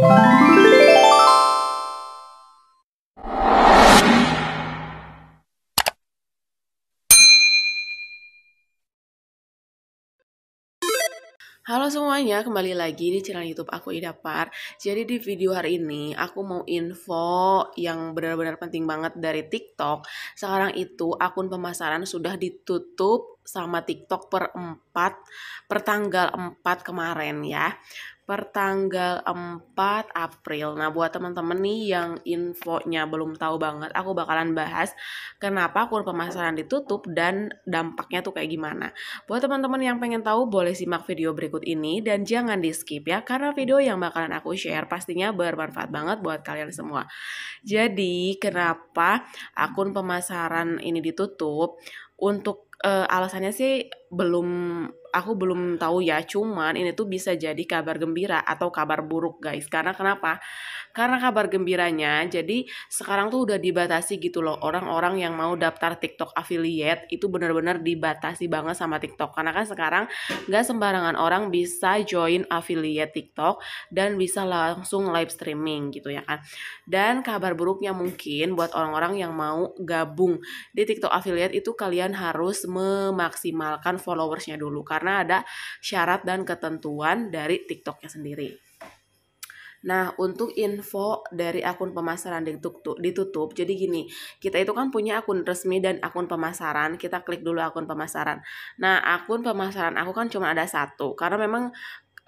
Halo semuanya, kembali lagi di channel YouTube aku Ida Idapar. Jadi di video hari ini aku mau info yang benar-benar penting banget dari TikTok. Sekarang itu akun pemasaran sudah ditutup sama TikTok per 4 per tanggal 4 kemarin ya. Per tanggal 4 April. Nah, buat teman-teman nih yang infonya belum tahu banget, aku bakalan bahas kenapa akun pemasaran ditutup dan dampaknya tuh kayak gimana. Buat teman-teman yang pengen tahu boleh simak video berikut ini dan jangan di-skip ya karena video yang bakalan aku share pastinya bermanfaat banget buat kalian semua. Jadi, kenapa akun pemasaran ini ditutup? untuk uh, alasannya sih belum aku belum tahu ya cuman ini tuh bisa jadi kabar gembira atau kabar buruk guys karena kenapa karena kabar gembiranya jadi sekarang tuh udah dibatasi gitu loh orang-orang yang mau daftar TikTok affiliate itu benar-benar dibatasi banget sama TikTok karena kan sekarang nggak sembarangan orang bisa join affiliate TikTok dan bisa langsung live streaming gitu ya kan dan kabar buruknya mungkin buat orang-orang yang mau gabung di TikTok affiliate itu kalian harus memaksimalkan followersnya dulu karena ada syarat dan ketentuan dari TikToknya sendiri. Nah, untuk info dari akun pemasaran ditutup, ditutup, jadi gini, kita itu kan punya akun resmi dan akun pemasaran, kita klik dulu akun pemasaran. Nah, akun pemasaran aku kan cuma ada satu, karena memang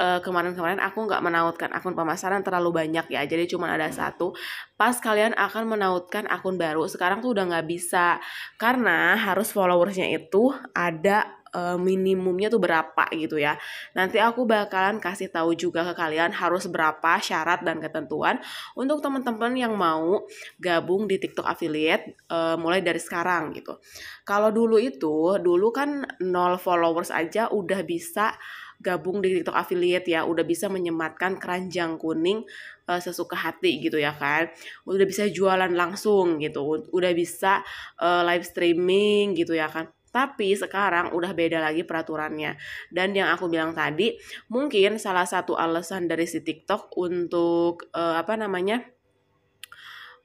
eh, kemarin-kemarin aku nggak menautkan akun pemasaran terlalu banyak ya jadi cuma ada satu pas kalian akan menautkan akun baru sekarang tuh udah nggak bisa karena harus followersnya itu ada uh, minimumnya tuh berapa gitu ya. Nanti aku bakalan kasih tahu juga ke kalian harus berapa syarat dan ketentuan untuk teman-teman yang mau gabung di TikTok affiliate uh, mulai dari sekarang gitu. Kalau dulu itu, dulu kan nol followers aja udah bisa gabung di TikTok affiliate ya, udah bisa menyematkan keranjang kuning eh, sesuka hati gitu ya kan. Udah bisa jualan langsung gitu, udah bisa uh, live streaming gitu ya kan tapi sekarang udah beda lagi peraturannya. Dan yang aku bilang tadi, mungkin salah satu alasan dari si TikTok untuk uh, apa namanya?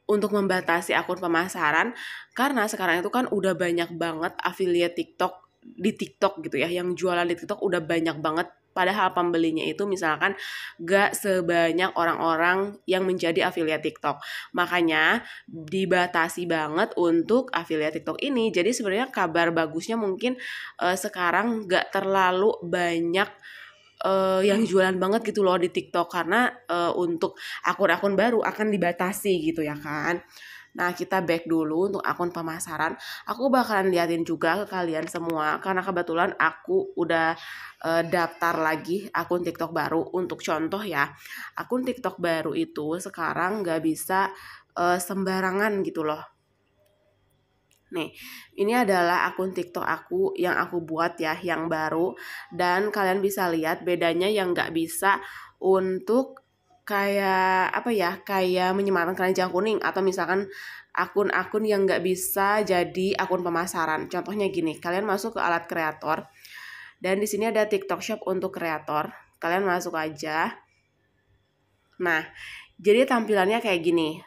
untuk membatasi akun pemasaran karena sekarang itu kan udah banyak banget affiliate TikTok di TikTok gitu ya yang jualan di TikTok udah banyak banget padahal pembelinya itu misalkan gak sebanyak orang-orang yang menjadi afiliat TikTok. Makanya dibatasi banget untuk afiliat TikTok ini. Jadi sebenarnya kabar bagusnya mungkin uh, sekarang gak terlalu banyak uh, yang jualan banget gitu loh di TikTok karena uh, untuk akun-akun baru akan dibatasi gitu ya kan. Nah, kita back dulu untuk akun pemasaran. Aku bakalan liatin juga ke kalian semua karena kebetulan aku udah e, daftar lagi akun TikTok baru untuk contoh ya. Akun TikTok baru itu sekarang gak bisa e, sembarangan gitu loh. Nih, ini adalah akun TikTok aku yang aku buat ya, yang baru. Dan kalian bisa lihat bedanya yang nggak bisa untuk kayak apa ya kayak menyematkan keranjang kuning atau misalkan akun-akun yang nggak bisa jadi akun pemasaran contohnya gini kalian masuk ke alat kreator dan di sini ada TikTok Shop untuk kreator kalian masuk aja nah jadi tampilannya kayak gini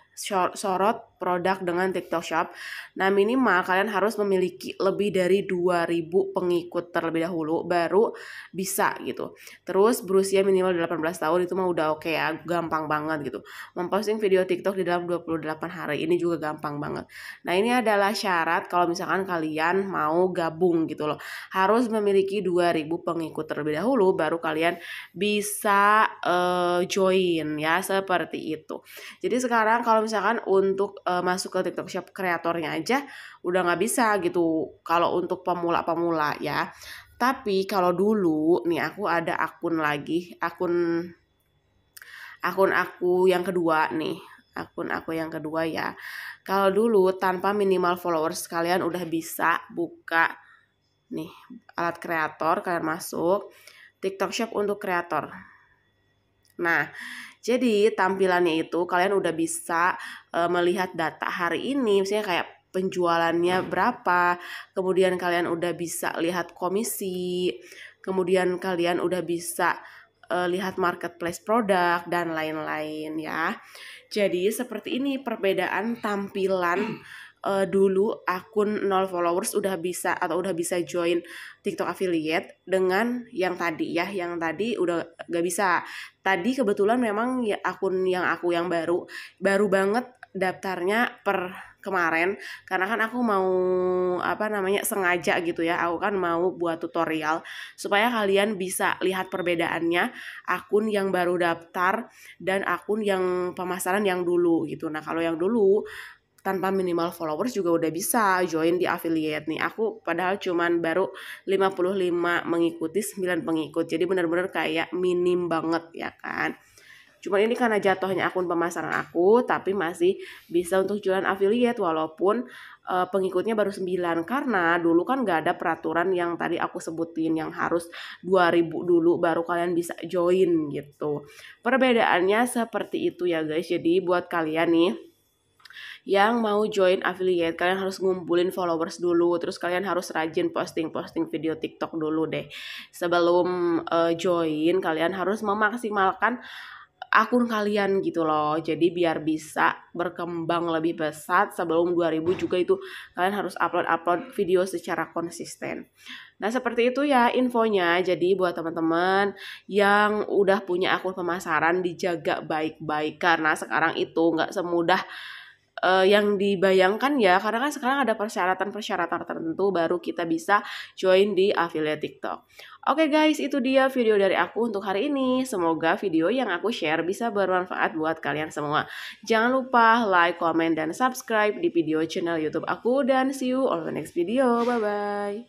sorot produk dengan TikTok Shop. Nah, minimal kalian harus memiliki lebih dari 2000 pengikut terlebih dahulu baru bisa gitu. Terus berusia minimal 18 tahun itu mah udah oke okay ya, gampang banget gitu. Memposting video TikTok di dalam 28 hari ini juga gampang banget. Nah, ini adalah syarat kalau misalkan kalian mau gabung gitu loh. Harus memiliki 2000 pengikut terlebih dahulu baru kalian bisa uh, join ya seperti itu. Jadi sekarang kalau misalkan untuk uh, masuk ke TikTok Shop kreatornya aja udah nggak bisa gitu kalau untuk pemula-pemula ya. Tapi kalau dulu nih aku ada akun lagi, akun akun aku yang kedua nih akun aku yang kedua ya. Kalau dulu tanpa minimal followers kalian udah bisa buka nih alat kreator kalian masuk TikTok Shop untuk kreator Nah, jadi tampilannya itu kalian udah bisa e, melihat data hari ini, misalnya kayak penjualannya berapa, kemudian kalian udah bisa lihat komisi, kemudian kalian udah bisa e, lihat marketplace produk dan lain-lain ya. Jadi seperti ini perbedaan tampilan uh, dulu akun 0 followers udah bisa atau udah bisa join TikTok affiliate dengan yang tadi ya, yang tadi udah gak bisa. Tadi kebetulan memang ya akun yang aku yang baru baru banget daftarnya per kemarin karena kan aku mau apa namanya sengaja gitu ya aku kan mau buat tutorial supaya kalian bisa lihat perbedaannya akun yang baru daftar dan akun yang pemasaran yang dulu gitu nah kalau yang dulu tanpa minimal followers juga udah bisa join di affiliate nih. Aku padahal cuman baru 55 mengikuti 9 pengikut. Jadi bener-bener kayak minim banget ya kan. Cuman ini karena jatuhnya akun pemasaran aku tapi masih bisa untuk jualan affiliate walaupun e, pengikutnya baru 9 karena dulu kan gak ada peraturan yang tadi aku sebutin yang harus 2000 dulu baru kalian bisa join gitu. Perbedaannya seperti itu ya guys. Jadi buat kalian nih yang mau join affiliate kalian harus ngumpulin followers dulu terus kalian harus rajin posting-posting video TikTok dulu deh sebelum uh, join kalian harus memaksimalkan akun kalian gitu loh jadi biar bisa berkembang lebih pesat sebelum 2000 juga itu kalian harus upload-upload video secara konsisten Nah seperti itu ya infonya. Jadi buat teman-teman yang udah punya akun pemasaran dijaga baik-baik karena sekarang itu nggak semudah uh, yang dibayangkan ya karena kan sekarang ada persyaratan-persyaratan tertentu baru kita bisa join di affiliate TikTok. Oke okay guys, itu dia video dari aku untuk hari ini. Semoga video yang aku share bisa bermanfaat buat kalian semua. Jangan lupa like, comment, dan subscribe di video channel YouTube aku dan see you on the next video. Bye bye.